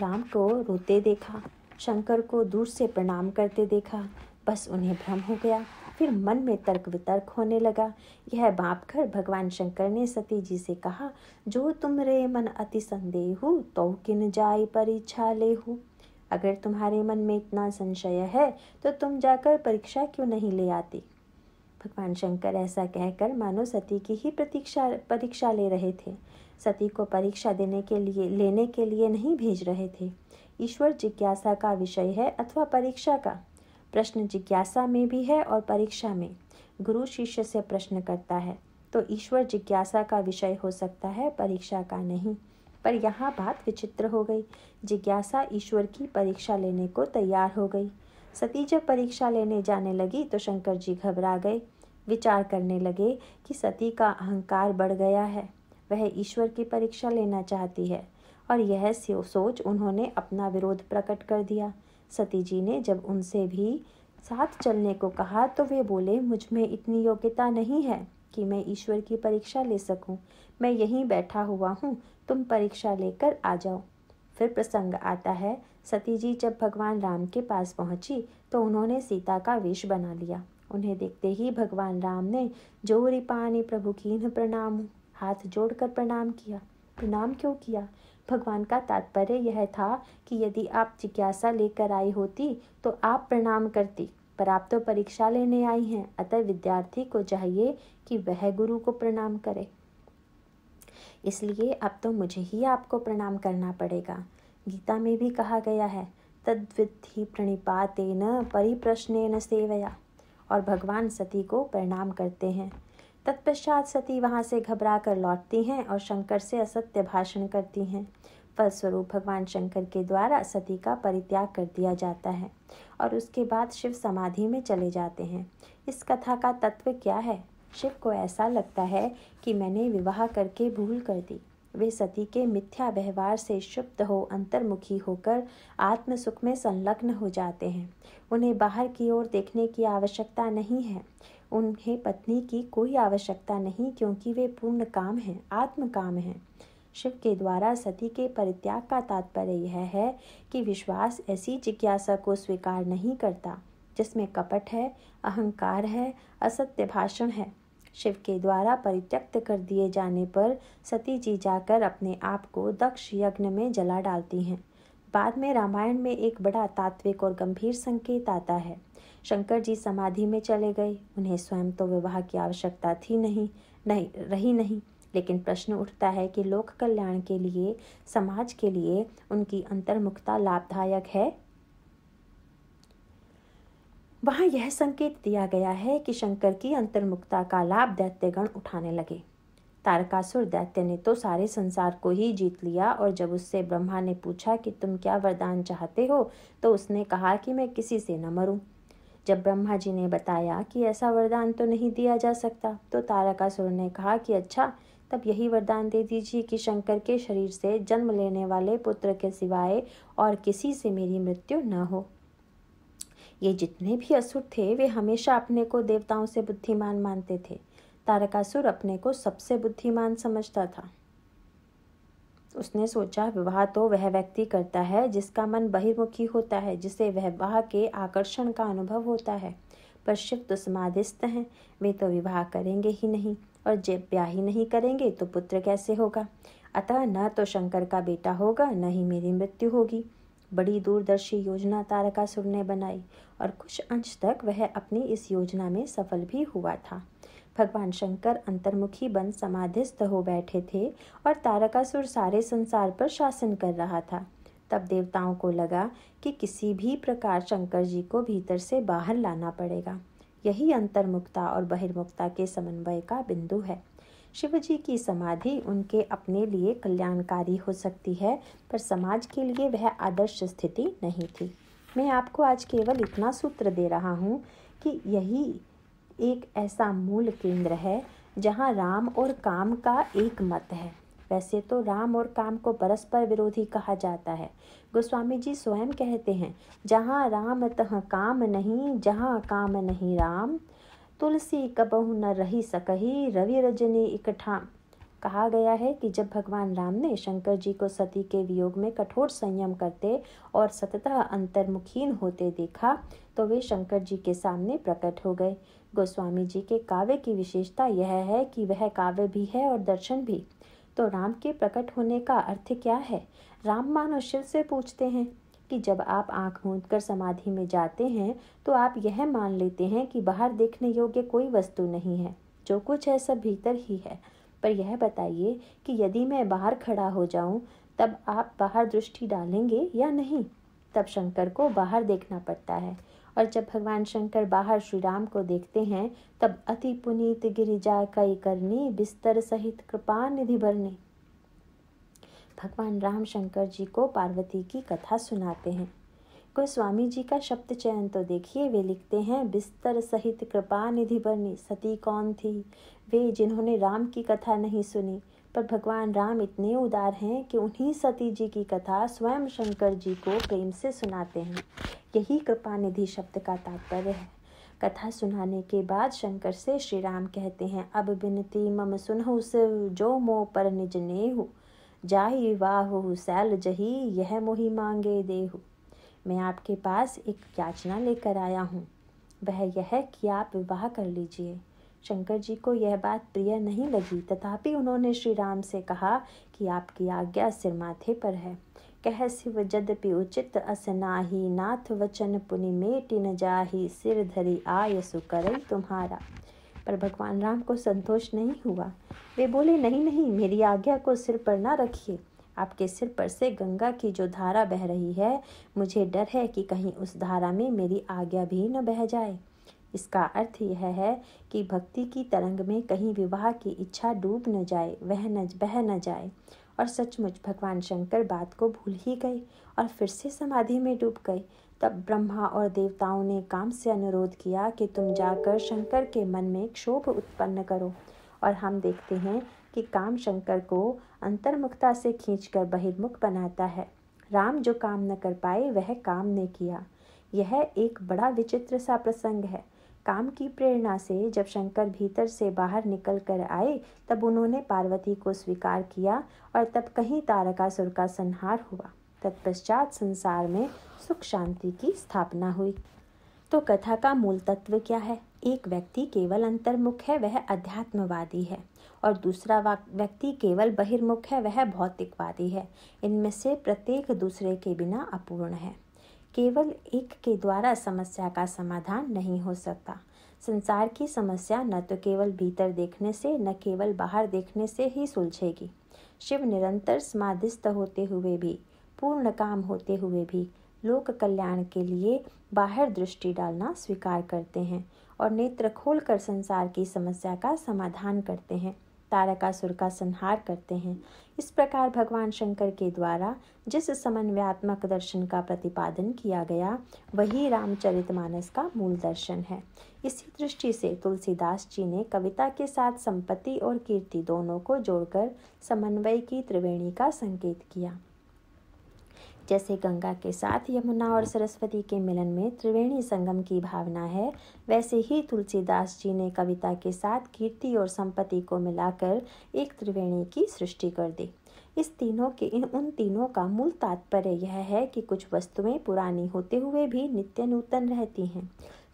राम को रोते देखा शंकर को दूर से प्रणाम करते देखा बस उन्हें भ्रम हो गया फिर मन में तर्क वितर्क होने लगा यह बाप घर भगवान शंकर ने सती जी से कहा जो तुम रे मन अति हो तो किन जाय परीक्षा हूँ अगर तुम्हारे मन में इतना संशय है तो तुम जाकर परीक्षा क्यों नहीं ले आती भगवान शंकर ऐसा कहकर मानो सती की ही प्रतीक्षा परीक्षा ले रहे थे सती को परीक्षा देने के लिए लेने के लिए नहीं भेज रहे थे ईश्वर जिज्ञासा का विषय है अथवा परीक्षा का प्रश्न जिज्ञासा में भी है और परीक्षा में गुरु शिष्य से प्रश्न करता है तो ईश्वर जिज्ञासा का विषय हो सकता है परीक्षा का नहीं पर यहाँ बात विचित्र हो गई जिज्ञासा ईश्वर की परीक्षा लेने को तैयार हो गई सती जब परीक्षा लेने जाने लगी तो शंकर जी घबरा गए विचार करने लगे कि सती का अहंकार बढ़ गया है वह ईश्वर की परीक्षा लेना चाहती है और यह सोच उन्होंने अपना विरोध प्रकट कर दिया सती जी ने जब उनसे भी साथ चलने को कहा तो वे बोले मुझ में इतनी योग्यता नहीं है कि मैं ईश्वर की परीक्षा ले सकूं। मैं यहीं बैठा हुआ हूं तुम परीक्षा लेकर आ जाओ फिर प्रसंग आता है सती जी जब भगवान राम के पास पहुंची तो उन्होंने सीता का वेश बना लिया उन्हें देखते ही भगवान राम ने जोरी पानी प्रभु कीन प्रणाम हाथ जोड़कर प्रणाम किया प्रणाम क्यों किया भगवान का तात्पर्य यह था कि यदि आप जिज्ञासा लेकर आई होती तो आप प्रणाम करती पर आप तो परीक्षा लेने आई हैं अतः विद्यार्थी को चाहिए कि वह गुरु को प्रणाम करे इसलिए अब तो मुझे ही आपको प्रणाम करना पड़ेगा गीता में भी कहा गया है तद्विधि प्रणिपाते न परिप्रश्न न सेवया और भगवान सती को प्रणाम करते हैं तत्पश्चात सती वहाँ से घबरा कर लौटती हैं और शंकर से असत्य भाषण करती हैं फलस्वरूप भगवान शंकर के द्वारा सती का परित्याग कर दिया जाता है और उसके बाद शिव समाधि में चले जाते हैं इस कथा का तत्व क्या है शिव को ऐसा लगता है कि मैंने विवाह करके भूल कर दी वे सती के मिथ्या व्यवहार से शुभ्त हो अंतर्मुखी होकर आत्म सुख में संलग्न हो जाते हैं उन्हें बाहर की ओर देखने की आवश्यकता नहीं है उन्हें पत्नी की कोई आवश्यकता नहीं क्योंकि वे पूर्ण काम हैं आत्म काम हैं शिव के द्वारा सती के परित्याग का तात्पर्य यह है कि विश्वास ऐसी जिज्ञासा को स्वीकार नहीं करता जिसमें कपट है अहंकार है असत्य भाषण है शिव के द्वारा परित्यक्त कर दिए जाने पर सती जी जाकर अपने आप को दक्ष यज्ञ में जला डालती हैं बाद में रामायण में एक बड़ा तात्विक और गंभीर संकेत आता है शंकर जी समाधि में चले गए उन्हें स्वयं तो विवाह की आवश्यकता थी नहीं नहीं रही नहीं लेकिन प्रश्न उठता है कि लोक कल्याण के लिए समाज के लिए उनकी अंतर्मुखता लाभदायक है वहाँ यह संकेत दिया गया है कि शंकर की अंतर्मुक्ता का लाभ दैत्यगण उठाने लगे तारकासुर दैत्य ने तो सारे संसार को ही जीत लिया और जब उससे ब्रह्मा ने पूछा कि तुम क्या वरदान चाहते हो तो उसने कहा कि मैं किसी से न मरूं जब ब्रह्मा जी ने बताया कि ऐसा वरदान तो नहीं दिया जा सकता तो तारकासुर ने कहा कि अच्छा तब यही वरदान दे दीजिए कि शंकर के शरीर से जन्म लेने वाले पुत्र के सिवाय और किसी से मेरी मृत्यु न हो ये जितने भी असुर थे वे हमेशा अपने को देवताओं से बुद्धिमान मानते थे तारकासुर अपने को सबसे बुद्धिमान समझता था उसने सोचा विवाह तो वह व्यक्ति करता है जिसका मन बहिर्मुखी होता है जिसे विवाह के आकर्षण का अनुभव होता है पर शिव तो समाधिस्थ हैं वे तो विवाह करेंगे ही नहीं और जब ब्याह ही नहीं करेंगे तो पुत्र कैसे होगा अतः न तो शंकर का बेटा होगा न ही मेरी मृत्यु होगी बड़ी दूरदर्शी योजना तारकासुर ने बनाई और कुछ अंश तक वह अपनी इस योजना में सफल भी हुआ था भगवान शंकर अंतर्मुखी बन समाधिस्थ हो बैठे थे और तारकासुर सारे संसार पर शासन कर रहा था तब देवताओं को लगा कि किसी भी प्रकार शंकर जी को भीतर से बाहर लाना पड़ेगा यही अंतर्मुखता और बहिर्मुखता के समन्वय का बिंदु है शिव जी की समाधि उनके अपने लिए कल्याणकारी हो सकती है पर समाज के लिए वह आदर्श स्थिति नहीं थी मैं आपको आज केवल इतना सूत्र दे रहा हूँ कि यही एक ऐसा मूल केंद्र है जहाँ राम और काम का एक मत है वैसे तो राम और काम को परस्पर विरोधी कहा जाता है गोस्वामी जी स्वयं कहते हैं जहाँ राम तह काम नहीं जहाँ काम नहीं राम तुलसी कबहू न रही सकही रवि रजनी इकठा कहा गया है कि जब भगवान राम ने शंकर जी को सती के वियोग में कठोर संयम करते और सततः अंतर्मुखीन होते देखा तो वे शंकर जी के सामने प्रकट हो गए गोस्वामी जी के काव्य की विशेषता यह है कि वह काव्य भी है और दर्शन भी तो राम के प्रकट होने का अर्थ क्या है राम मानो शिव से पूछते हैं कि जब आप आंख मूंद कर समाधि में जाते हैं तो आप यह मान लेते हैं कि बाहर देखने योग्य कोई वस्तु नहीं है जो कुछ है सब भीतर ही है पर यह बताइए कि यदि मैं बाहर खड़ा हो जाऊं तब आप बाहर दृष्टि डालेंगे या नहीं तब शंकर को बाहर देखना पड़ता है और जब भगवान शंकर बाहर श्री राम को देखते हैं तब अति पुनीत गिरिजा कई करनी बिस्तर सहित कृपा निधि भरनी भगवान राम शंकर जी को पार्वती की कथा सुनाते हैं गोस्वामी जी का शब्द चयन तो देखिए वे लिखते हैं बिस्तर सहित कृपा निधि बनी सती कौन थी वे जिन्होंने राम की कथा नहीं सुनी पर भगवान राम इतने उदार हैं कि उन्हीं सती जी की कथा स्वयं शंकर जी को प्रेम से सुनाते हैं यही कृपा निधि शब्द का तात्पर्य है कथा सुनाने के बाद शंकर से श्री राम कहते हैं अब बिनती मम सुनहु सिव जो मो पर निज नेहु जाहि वाहु सैल जही यह मोहि मांगे देहु मैं आपके पास एक याचना लेकर आया हूँ वह यह कि आप विवाह कर लीजिए शंकर जी को यह बात प्रिय नहीं लगी तथापि उन्होंने श्री राम से कहा कि आपकी आज्ञा सिर माथे पर है कह शिव यद्यपि उचित असनाही नाथ वचन पुनि मेटि न जाही सिर धरी आय सुकरई तुम्हारा पर भगवान राम को संतोष नहीं हुआ वे बोले नहीं नहीं मेरी आज्ञा को सिर पर ना रखिए आपके सिर पर से गंगा की जो धारा बह रही है मुझे डर है कि कहीं उस धारा में मेरी आज्ञा भी न बह जाए इसका अर्थ यह है कि भक्ति की तरंग में कहीं विवाह की इच्छा डूब न जाए वह न बह न जाए और सचमुच भगवान शंकर बात को भूल ही गए और फिर से समाधि में डूब गए तब ब्रह्मा और देवताओं ने काम से अनुरोध किया कि तुम जाकर शंकर के मन में क्षोभ उत्पन्न करो और हम देखते हैं कि काम शंकर को अंतर्मुखता से खींचकर बहिर्मुख बनाता है राम जो काम न कर पाए वह काम ने किया यह एक बड़ा विचित्र सा प्रसंग है काम की प्रेरणा से जब शंकर भीतर से बाहर निकल कर आए तब उन्होंने पार्वती को स्वीकार किया और तब कहीं तारकासुर का संहार हुआ तत्पश्चात संसार में सुख शांति की स्थापना हुई तो कथा का मूल तत्व क्या है एक व्यक्ति केवल अंतर्मुख है वह अध्यात्मवादी है और दूसरा व्यक्ति केवल बहिर्मुख है वह भौतिकवादी है इनमें से प्रत्येक दूसरे के बिना अपूर्ण है केवल एक के द्वारा समस्या का समाधान नहीं हो सकता संसार की समस्या न तो केवल भीतर देखने से न केवल बाहर देखने से ही सुलझेगी शिव निरंतर समाधिस्थ होते हुए भी पूर्ण काम होते हुए भी लोक कल्याण के लिए बाहर दृष्टि डालना स्वीकार करते हैं और नेत्र खोलकर संसार की समस्या का समाधान करते हैं तारकासुर का संहार करते हैं इस प्रकार भगवान शंकर के द्वारा जिस समन्वयात्मक दर्शन का प्रतिपादन किया गया वही रामचरितमानस का मूल दर्शन है इसी दृष्टि से तुलसीदास जी ने कविता के साथ संपत्ति और कीर्ति दोनों को जोड़कर समन्वय की त्रिवेणी का संकेत किया जैसे गंगा के साथ यमुना और सरस्वती के मिलन में त्रिवेणी संगम की भावना है वैसे ही तुलसीदास जी ने कविता के साथ कीर्ति और संपत्ति को मिलाकर एक त्रिवेणी की सृष्टि कर दी इस तीनों के इन उन तीनों का मूल तात्पर्य यह है कि कुछ वस्तुएं पुरानी होते हुए भी नित्य नूतन रहती हैं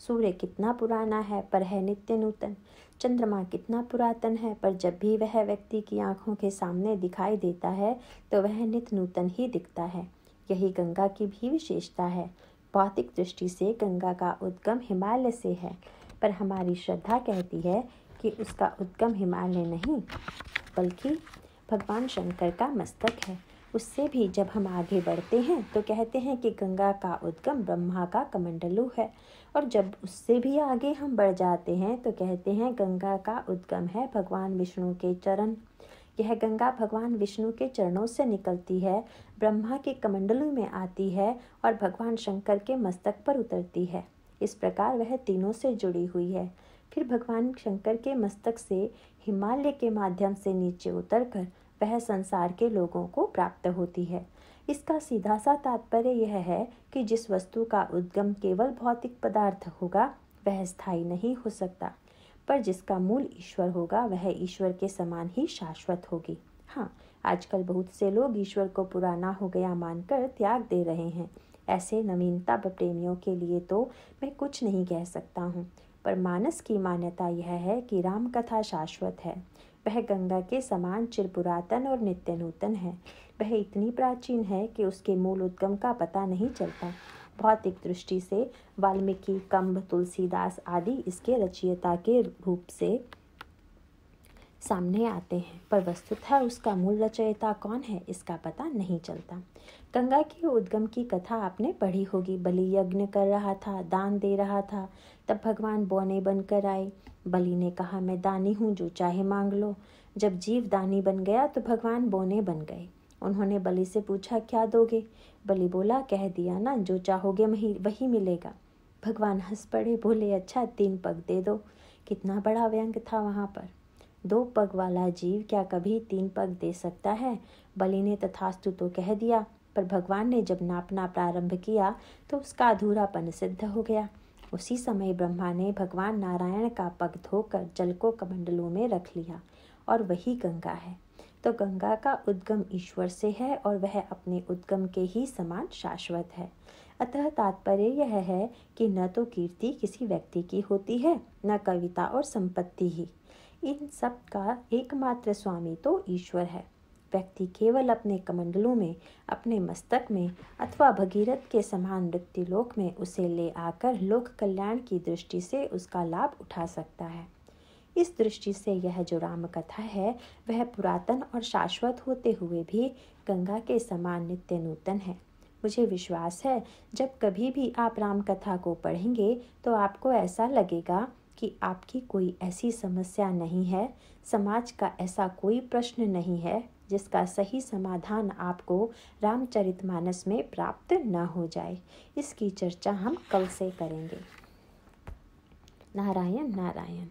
सूर्य कितना पुराना है पर है नित्य नूतन चंद्रमा कितना पुरातन है पर जब भी वह व्यक्ति की आंखों के सामने दिखाई देता है तो वह नित्य नूतन ही दिखता है यही गंगा की भी विशेषता है भौतिक दृष्टि से गंगा का उद्गम हिमालय से है पर हमारी श्रद्धा कहती है कि उसका उद्गम हिमालय नहीं बल्कि भगवान शंकर का मस्तक है उससे भी जब हम आगे बढ़ते हैं तो कहते हैं कि गंगा का उद्गम ब्रह्मा का कमंडलू है और जब उससे भी आगे हम बढ़ जाते हैं तो कहते हैं गंगा का उद्गम है भगवान विष्णु के चरण यह गंगा भगवान विष्णु के चरणों से निकलती है ब्रह्मा के कमंडलों में आती है और भगवान शंकर के मस्तक पर उतरती है इस प्रकार वह तीनों से जुड़ी हुई है फिर भगवान शंकर के मस्तक से हिमालय के माध्यम से नीचे उतरकर वह संसार के लोगों को प्राप्त होती है इसका सीधा सा तात्पर्य यह है कि जिस वस्तु का उद्गम केवल भौतिक पदार्थ होगा वह स्थायी नहीं हो सकता पर जिसका मूल ईश्वर होगा वह ईश्वर के समान ही शाश्वत होगी हाँ आजकल बहुत से लोग ईश्वर को पुराना हो गया मानकर त्याग दे रहे हैं ऐसे नवीनता प्रेमियों के लिए तो मैं कुछ नहीं कह सकता हूँ पर मानस की मान्यता यह है कि राम कथा शाश्वत है वह गंगा के समान चिर पुरातन और नित्य नूतन है वह इतनी प्राचीन है कि उसके मूल उद्गम का पता नहीं चलता भौतिक दृष्टि से वाल्मीकि कम्ब तुलसीदास आदि इसके रचयिता के रूप से सामने आते हैं पर वस्तुतः उसका मूल रचयिता कौन है इसका पता नहीं चलता गंगा की उद्गम की कथा आपने पढ़ी होगी बलि यज्ञ कर रहा था दान दे रहा था तब भगवान बौने बनकर आए बलि ने कहा मैं दानी हूँ जो चाहे मांग लो जब जीव दानी बन गया तो भगवान बौने बन गए उन्होंने बलि से पूछा क्या दोगे बलि बोला कह दिया ना जो चाहोगे वही वही मिलेगा भगवान हंस पड़े बोले अच्छा तीन पग दे दो कितना बड़ा व्यंग था वहाँ पर दो पग वाला जीव क्या कभी तीन पग दे सकता है बलि ने तथास्तु तो कह दिया पर भगवान ने जब नापना प्रारंभ किया तो उसका अधूरापन सिद्ध हो गया उसी समय ब्रह्मा ने भगवान नारायण का पग धोकर जल को कमंडलों में रख लिया और वही गंगा है तो गंगा का उद्गम ईश्वर से है और वह अपने उद्गम के ही समान शाश्वत है अतः तात्पर्य यह है कि न तो कीर्ति किसी व्यक्ति की होती है न कविता और संपत्ति ही इन सब का एकमात्र स्वामी तो ईश्वर है व्यक्ति केवल अपने कमंडलों में अपने मस्तक में अथवा भगीरथ के समान लोक में उसे ले आकर लोक कल्याण की दृष्टि से उसका लाभ उठा सकता है इस दृष्टि से यह जो राम कथा है वह पुरातन और शाश्वत होते हुए भी गंगा के समान नित्य नूतन है मुझे विश्वास है जब कभी भी आप राम कथा को पढ़ेंगे तो आपको ऐसा लगेगा कि आपकी कोई ऐसी समस्या नहीं है समाज का ऐसा कोई प्रश्न नहीं है जिसका सही समाधान आपको रामचरितमानस में प्राप्त न हो जाए इसकी चर्चा हम कल से करेंगे नारायण नारायण